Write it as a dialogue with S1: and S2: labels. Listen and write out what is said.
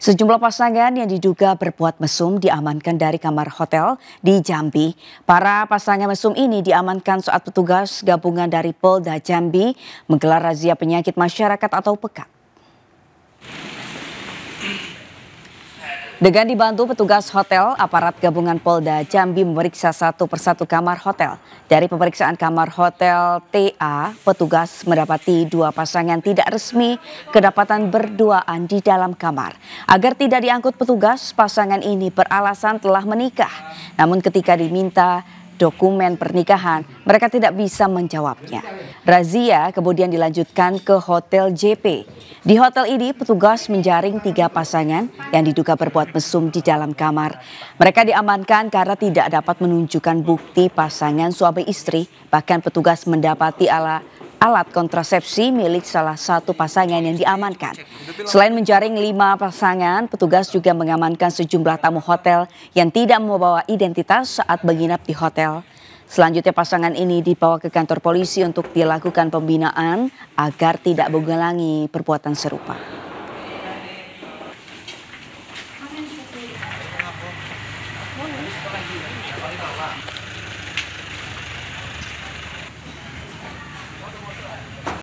S1: Sejumlah pasangan yang diduga berbuat mesum diamankan dari kamar hotel di Jambi. Para pasangan mesum ini diamankan saat petugas gabungan dari Polda Jambi menggelar razia penyakit masyarakat atau pekat. Dengan dibantu petugas hotel, aparat gabungan Polda Jambi memeriksa satu persatu kamar hotel. Dari pemeriksaan kamar hotel TA, petugas mendapati dua pasangan tidak resmi kedapatan berduaan di dalam kamar. Agar tidak diangkut petugas, pasangan ini beralasan telah menikah. Namun ketika diminta dokumen pernikahan, mereka tidak bisa menjawabnya. Razia kemudian dilanjutkan ke Hotel JP. Di hotel ini petugas menjaring tiga pasangan yang diduga berbuat mesum di dalam kamar. Mereka diamankan karena tidak dapat menunjukkan bukti pasangan suami istri, bahkan petugas mendapati alat alat kontrasepsi milik salah satu pasangan yang diamankan. Selain menjaring lima pasangan, petugas juga mengamankan sejumlah tamu hotel yang tidak membawa identitas saat menginap di hotel. Selanjutnya pasangan ini dibawa ke kantor polisi untuk dilakukan pembinaan agar tidak mengulangi perbuatan serupa.